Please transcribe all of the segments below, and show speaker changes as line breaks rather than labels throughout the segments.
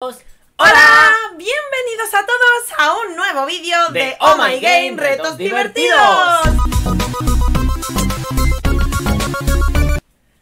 Hola, bienvenidos a todos a un nuevo vídeo de, oh, oh My Game, Retos Divertidos.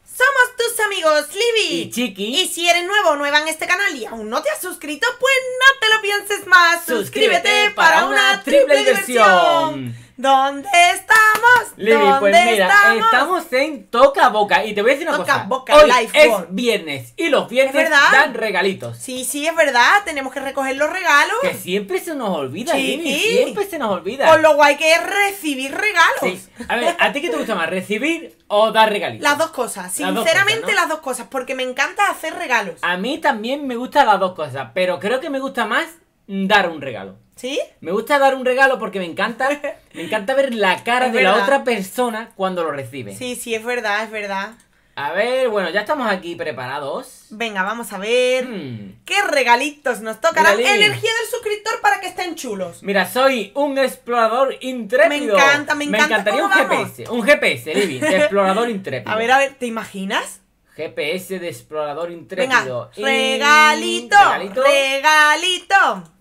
Somos tus amigos Libby y Chiqui. Y si eres nuevo o nueva en este canal y aún no te has suscrito, pues no te lo pienses más. Suscríbete, para, una triple, diversión. ¿Dónde estamos? Lili, pues ¿Dónde mira, estamos?
estamos? en Toca Boca. Y te voy a decir una Toca cosa. Boca, Hoy es viernes. Y los viernes dan regalitos.
Sí, sí, es verdad. Tenemos que recoger los regalos.
Que siempre se nos olvida, Lili, Siempre
se nos olvida. Con lo guay que recibir regalos.
A ver, ¿a ti qué te gusta más? ¿Recibir o dar regalitos? Las dos
cosas. Sinceramente, las dos
cosas, las dos cosas. Porque me encanta hacer regalos. A mí también me gustan las dos cosas. Pero creo que me gusta más dar un regalo. ¿Sí? Me gusta dar un regalo porque me encanta, me encanta ver la cara de la otra persona cuando lo recibe. Sí,
sí, es verdad, es verdad.
A ver, bueno, ya estamos aquí preparados. Venga, vamos a ver. Hmm. ¿Qué regalitos nos tocarán? Energía del suscriptor para que estén chulos. Mira, soy un explorador intrépido. Me encanta, me encanta. Me encantaría un GPS. Un GPS, Libby, explorador intrépido. A ver, a ver, ¿te imaginas? GPS de explorador intrépido. regalito. Regalito. regalito.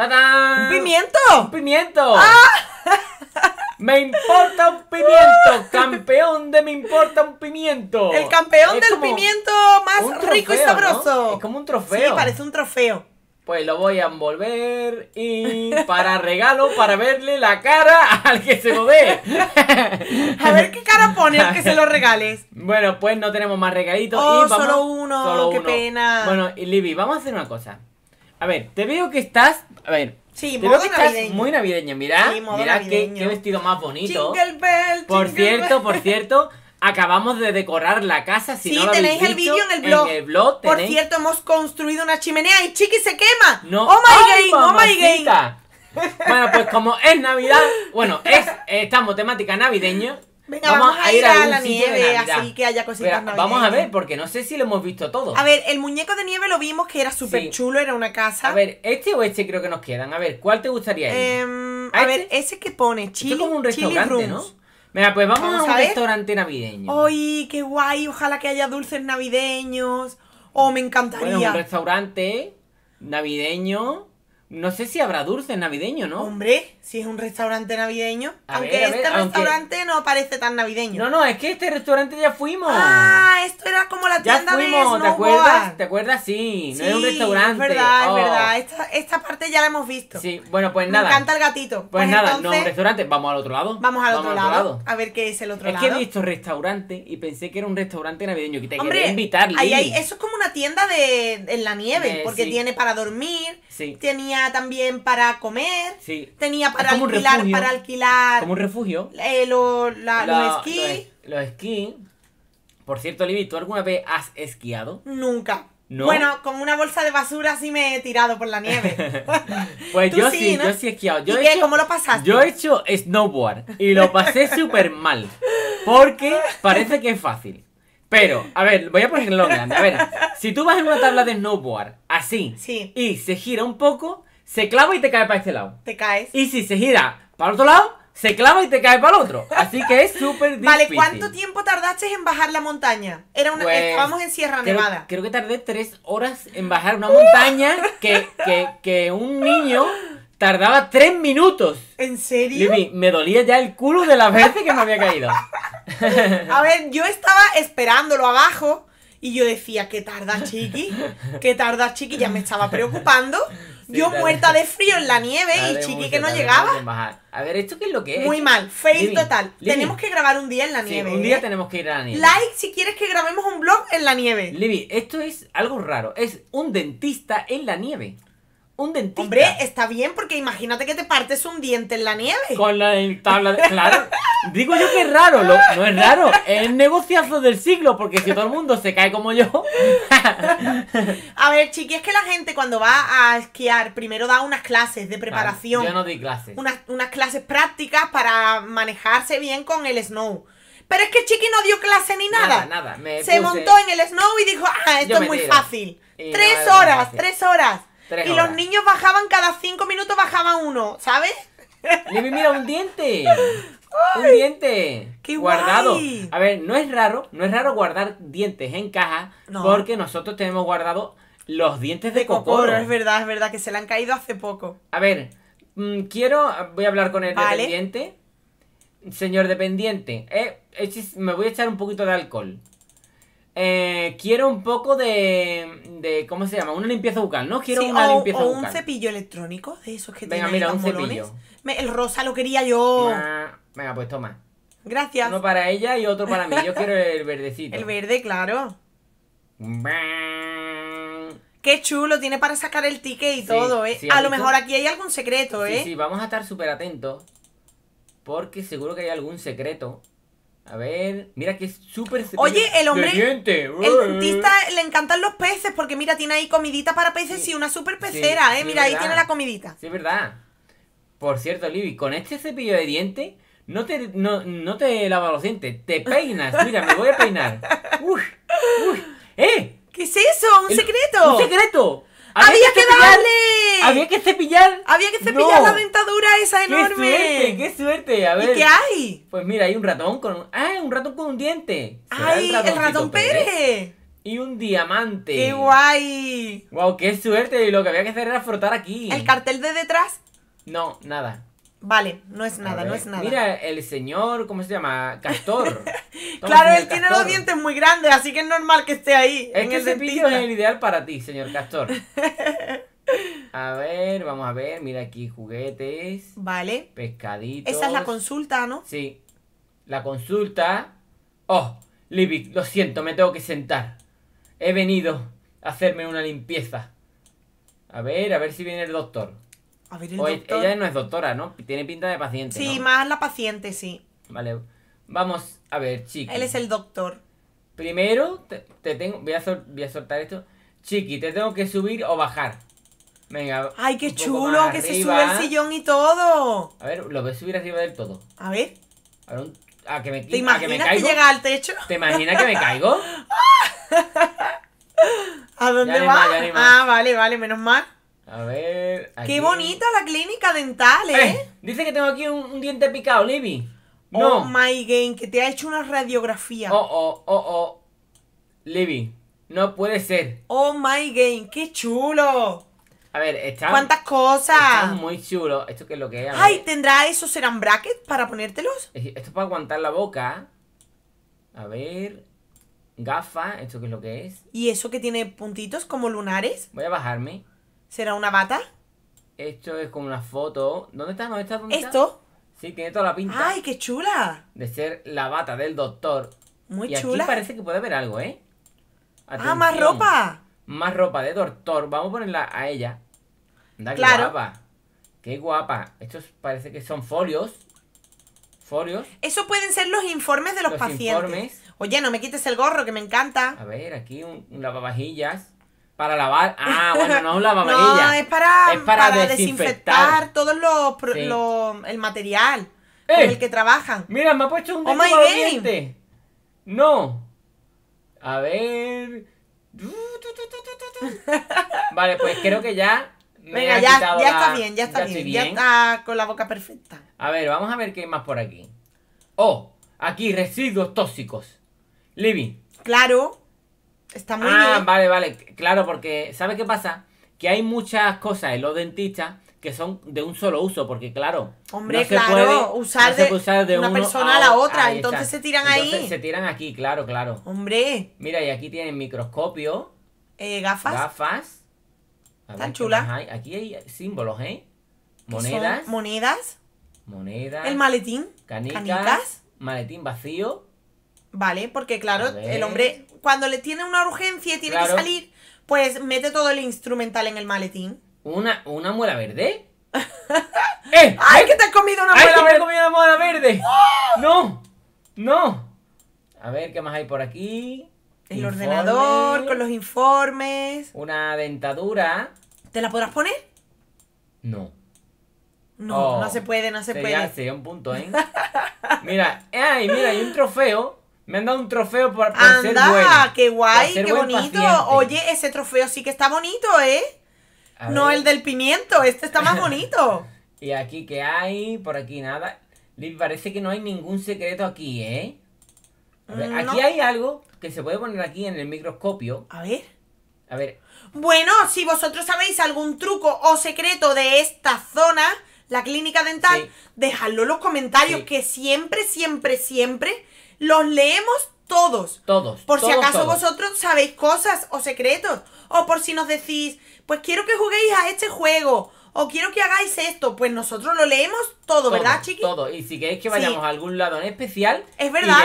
¡Un pimiento! ¡Un pimiento! ¡Ah! ¡Me importa un pimiento! ¡Campeón de me importa un pimiento! El campeón del pimiento
más rico y sabroso. Es como un
trofeo. Sí, parece un trofeo. Pues lo voy a envolver y para regalo, para verle la cara al que se lo dé. A ver qué cara pone al que se lo regales. Bueno, pues no tenemos más regalitos. Oh, y solo uno, qué pena. Bueno, y Libby, vamos a hacer una cosa. A ver, te veo que estás. A ver. Sí, estás muy navideña, Mirá, sí, qué, vestido más bonito. por cierto, por cierto. Acabamos de decorar la casa, si sí, no tenéis el vídeo en el blog. Por cierto,
hemos construido una chimenea y
Chiqui se quema. No. Oh my god, oh my god. Bueno, pues como es Navidad, bueno, es, estamos temática navideña,
vamos, a, ir a, la nieve, así que haya cositas Vamos a ver,
porque no sé si lo hemos visto todo. A ver,
el muñeco de nieve lo vimos que era súper
chulo, era una casa. A ver, este o este creo que nos quedan. A ver, ¿cuál te gustaría ir? Em, a, ¿Este? ver, ese que pone chili. es como un restaurante, ¿no? Mira, pues vamos, a un restaurante navideño.
¡Ay, qué guay! Ojalá que haya dulces navideños. Oh, me encantaría. Bueno, un
restaurante navideño. No sé si habrá dulce navideño, ¿no? Hombre, si es un restaurante navideño. aunque este restaurante
no parece tan navideño. No, no, es
que este restaurante ya fuimos.
Ah, esto era como la tienda ya fuimos, ¿te acuerdas?
¿Te acuerdas? Sí, no es un restaurante. Es verdad, es oh. verdad.
Esta, parte ya la hemos visto.
Sí, bueno, pues nada. Me encanta
el gatito. Pues, pues nada, no un
restaurante. Vamos al otro lado. Vamos al, otro, lado.
A ver qué es el otro lado. Es que he
visto restaurante y pensé que era un restaurante navideño. Que te quería invitar, ahí Eso
es como una tienda de, en la nieve, eh, porque tiene para dormir Tenía también para comer. Sí. Tenía para alquilar, para alquilar. Como un refugio. Eh, los esquí.
Los, esquí. Por cierto, Libby, ¿tú alguna vez has esquiado?
Nunca. Bueno, con una bolsa de basura sí me he tirado por la nieve.
pues yo sí, yo sí he esquiado. ¿Y qué? ¿Cómo
lo pasaste? Yo he
hecho snowboard y lo pasé súper mal. Porque parece que es fácil. Pero, a ver, voy a ponerlo grande. A ver, si tú vas en una tabla de snowboard así y se gira un poco, se clava y te cae para este lado. Te caes. Y si se gira para otro lado, se clava y te cae para el otro. Así que es súper difícil. Vale, ¿cuánto
tiempo tardaste en bajar la montaña? Era una, pues, estábamos en Sierra Nevada.
Creo que tardé tres horas en bajar una montaña que un niño Tardaba tres minutos. ¿En serio? Libby, me dolía ya el culo de las veces que me había caído. A
ver, yo estaba esperándolo abajo y yo decía, ¿qué tarda chiqui? ¿Qué tarda chiqui? Ya me estaba
preocupando. yo muerta
de frío en la nieve y chiqui que no llegaba.
A ver, ¿esto qué es lo que es? Muy mal, fail total. Tenemos que grabar un día en la nieve. un día ¿eh? tenemos que ir a la nieve. Like si quieres que grabemos un blog en la nieve. Libby, esto es algo raro. Es un dentista en
la nieve un dentista. Hombre, está bien porque imagínate que te partes un diente en la nieve. Con
la tabla de... Claro. Digo yo que es raro, no es raro. Es negociazo del siglo porque si todo el mundo se cae como yo...
a ver, chiqui, es que la gente cuando va a esquiar primero da unas clases de preparación. yo no
di clases. Unas,
clases prácticas para manejarse bien con el snow. Pero es que Chiqui no dio clase ni nada.
Nada, nada. Se montó en
el snow y dijo, ah, esto es muy
fácil. tres horas, tres horas y los
niños bajaban cada cinco minutos, bajaba uno, ¿sabes?
Libby, mira, un diente. Un diente. guardado. A ver, no es raro, no es raro guardar dientes en caja porque nosotros tenemos guardado los dientes de, de cocoro. Es
verdad, es verdad que se le han caído hace poco.
A ver, mm, quiero voy a hablar con el dependiente. Señor dependiente, eh, eh, me voy a echar un poquito de alcohol. Eh, quiero un poco de, de. ¿Cómo se llama? Una limpieza bucal, ¿no? Quiero un
cepillo electrónico de esos que Venga, mira, un cepillo. el rosa lo quería yo.
venga, pues toma.
Gracias. Uno para ella y otro para mí. Yo quiero el verdecito. El verde, claro. Qué chulo, tiene para sacar el ticket y todo, ¿eh? a lo mejor aquí hay algún secreto, ¿eh? Sí, sí,
vamos a estar súper atentos. Porque seguro que hay algún secreto. A ver, mira que es súper Oye, el hombre. el dentista
le encantan los peces porque mira, tiene ahí comidita para peces y una súper pecera, ¿eh? mira, ahí tiene la comidita. Sí, es verdad.
Por cierto, Libby, con este cepillo de diente, no te, no, te lavas los dientes, te peinas. Mira, me voy a peinar. Uf, uf. ¡Eh!
¿Qué es eso? ¡Un secreto! ¡Un
secreto! Había, que, darle. Había que cepillar. Había que cepillar la dentadura esa enorme. Qué suerte, qué suerte. A ver. ¿Y qué hay? Pues mira, hay un ratón con un... Ah, un ratón con un diente. Ay, el, ratón Pérez. Y un diamante. ¡Qué
guay!
¡Guau, qué suerte. Lo que había que hacer era frotar aquí. ¿El
cartel de detrás?
No, nada.
Vale, no es nada, no es nada. Mira,
el señor, ¿cómo se llama? Castor. claro, él tiene los dientes
muy grandes, así que es normal que esté ahí. Es en el cepillo es el
ideal para ti, señor Castor. A ver, vamos a ver, mira aquí juguetes. Vale. Pescaditos. Esa es la consulta, ¿no? Sí. La consulta. Oh, livy lo siento, me tengo que sentar. He venido a hacerme una limpieza. A ver, a ver si viene el doctor.
Ella no
es doctora, ¿no? Tiene pinta de paciente. Sí,
más la paciente, sí.
Vale. Vamos a ver, Chiqui. Él es el doctor. Primero, te, tengo. Voy a, voy a, soltar esto. Chiqui, te tengo que subir o bajar. Venga. ¡Ay, qué chulo! Que se sube el
sillón y todo.
A ver, lo voy a subir arriba del todo. A ver. A que me, ¿Te imaginas que, me llega
al techo? ¿Te imaginas que me caigo? ¿A
dónde va? ah,
vale, vale, menos mal.
A ver. Qué bonita
la clínica dental, ¿eh? ¿eh? dice que tengo aquí un,
diente picado, Libby. No. Oh
my game, que te ha hecho una radiografía. Oh, oh, oh, oh.
Libby, no puede ser. Oh my game, qué chulo. A ver, está. ¿Cuántas cosas? Está muy chulo. ¿Esto qué es lo que es? Ay,
¿tendrá esos serán brackets para ponértelos?
Esto es para aguantar la boca. A ver. Gafa, ¿esto qué es lo que es? ¿Y eso que tiene puntitos como lunares? Voy a bajarme. ¿Será una bata? Esto es como una foto. ¿Dónde está? ¿Dónde está? ¿Esto? Sí, tiene toda la pinta. ¡Ay, qué chula! De ser la bata del doctor. Muy y chula. Aquí parece que puede haber algo, ¿eh? ¡Ah, más ropa! Más ropa de doctor. Vamos a ponerla a ella. claro. qué guapa. Qué guapa. Estos parece que son folios. Folios. Eso pueden ser los informes de los, los pacientes. Informes. Oye, no me quites el
gorro, que me encanta. A ver,
aquí un lavavajillas. Para lavar. Ah, bueno, no es un lavavajillas. no, es para, para, desinfectar.
todos todo el material
en con eh, el que trabajan. Mira, me ha puesto un oh diente. No. A ver. Vale, pues creo que ya. Venga, ya, está bien, ya está bien, bien, Ya
está con la boca perfecta.
A ver, vamos a ver qué hay más por aquí. Oh, aquí, residuos tóxicos. Libby. Claro. Está muy ah, vale, vale. Claro, porque ¿sabe qué pasa? Que hay muchas cosas en los dentistas que son de un solo uso, porque claro, hombre, claro, usar, de, una persona a, la otra, entonces se tiran ahí. Se tiran aquí, claro, claro. Hombre. Mira, y aquí tienen microscopio, eh, gafas. Gafas. Están chulas. Aquí hay símbolos, ¿eh? Monedas.
Monedas.
Monedas. El maletín. canicas. Maletín vacío. ¿vale? Porque claro, el hombre
cuando le tiene una urgencia y tiene que salir, pues mete todo el instrumental en el
maletín. ¿Una, una muela verde? ¡Eh! ¡Ay, ¿Eh? que te has comido una muela verde! comido una muela verde! ¡Ah! ¡No! ¡No! A ver, ¿qué más hay por aquí? El ordenador, con los informes. Una dentadura. ¿Te la podrás poner? No. No, no oh, se puede, no se puede. Sería un punto, ¿eh? mira, ay, mira, hay un trofeo me han dado un trofeo por, ser qué guay, qué bonito.
Oye, ese trofeo sí que está bonito, ¿eh? no el del pimiento, este está más bonito.
y aquí ¿qué hay, por aquí nada. parece que no hay ningún secreto aquí, ¿eh? aquí hay algo que se puede poner aquí en el microscopio. A ver. A ver.
Bueno, si vosotros sabéis algún truco o secreto de esta zona, la clínica dental, dejadlo en los comentarios que siempre, siempre, siempre los leemos todos.
Todos. Por si acaso
vosotros sabéis cosas o secretos. O por si nos decís, pues quiero que juguéis a este juego. O quiero que hagáis esto. Pues nosotros lo leemos todo, ¿verdad, chiqui?
Todo. Y si queréis que vayamos a algún lado en especial,
es verdad.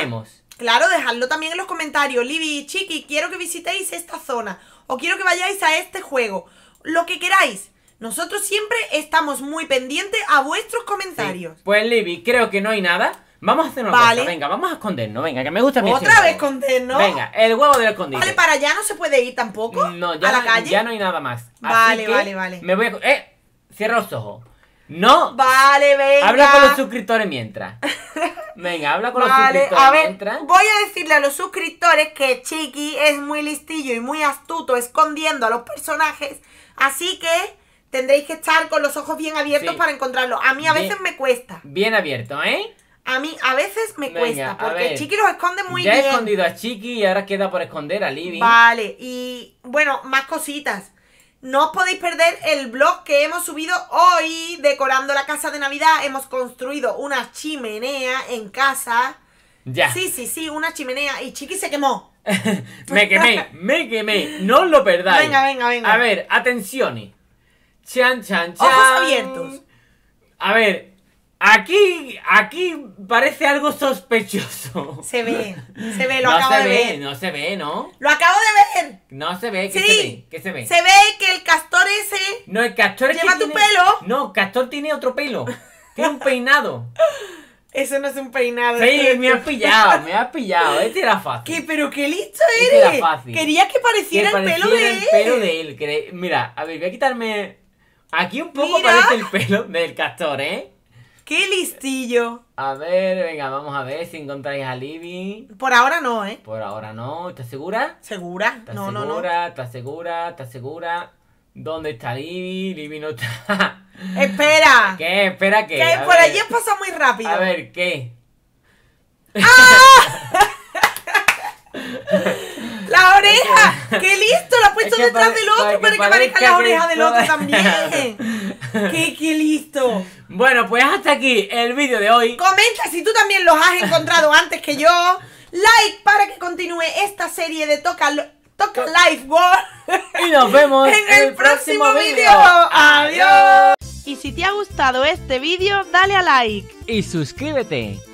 Claro, dejadlo también en los comentarios. Libby, chiqui, quiero que visitéis esta zona. O quiero que vayáis a este juego. Lo que queráis. Nosotros siempre estamos muy pendientes a vuestros comentarios.
Pues Libby, creo que no hay nada. Vamos a hacer una cosa, venga, vamos a escondernos, venga, que me gusta mi ¿Otra vez
escondernos? Venga,
el huevo del escondido. Vale, para
allá no se puede ir tampoco.
No, ya, la no, calle? ya no hay nada más. Vale, vale, vale. Me voy a. ¡Eh! Cierra los ojos. No.
Vale, venga. Habla con los
suscriptores mientras. Venga, habla con los suscriptores a ver,
mientras. Voy a decirle a los suscriptores que Chiqui es muy listillo y muy astuto escondiendo a los personajes. Así que tendréis que estar con los ojos bien abiertos para encontrarlo. A mí a veces me cuesta.
Bien abierto, ¿eh?
A mí a veces me cuesta, porque Chiqui los esconde muy bien. Ya he escondido
a Chiqui y ahora queda por esconder a Libby. Vale,
y bueno, más cositas. No os podéis perder el blog que hemos subido hoy, decorando la casa de Navidad. Hemos construido una chimenea en casa. Ya. Sí, sí, sí, una chimenea. Y Chiqui se quemó. me quemé,
me quemé. No os lo perdáis. Venga, venga, venga. A ver, atención Chan, chan, chan. Ojos abiertos. A ver, Aquí, aquí parece algo sospechoso. Se ve,
se ve, lo acabo de ver. No
se ve, ¿no?
Lo acabo de
ver. No se ve, ¿qué se ve? ¿Qué se
ve? que el castor ese.
No, el castor es Lleva tu pelo. No, castor tiene otro pelo. Tiene un peinado.
Eso no es un peinado. me has pillado, me has pillado. Este era fácil. ¿Qué, pero qué listo este eres? era fácil. Quería que pareciera, el pelo de el pelo de
él. Mira, a ver, voy a quitarme. Aquí un poco parece el pelo del castor, ¿eh? ¡Qué listillo! A ver, venga, vamos a ver si encontráis a Libby. Por ahora no, ¿eh? Por ahora no. ¿Estás segura? ¿Segura? ¿Estás no, segura? no, ¿Estás segura? ¿Estás segura? ¿Dónde está Libby? Libby no está. ¡Espera! ¿Qué? ¿Espera qué? espera qué Por allí allí pasa muy rápido. A ver, ¿qué? ¡Ah! ¡La oreja! ¡Qué listo! La ha puesto detrás del otro para que, parezca la oreja del otro también. ¡Qué, listo! Bueno, pues hasta aquí el vídeo de hoy.
Comenta si tú también los has encontrado antes que yo. Like para que continúe esta serie de Toca, Toca Life War Y nos vemos en el, próximo vídeo. ¡Adiós! Y si te ha gustado este vídeo, dale a like. Y
suscríbete.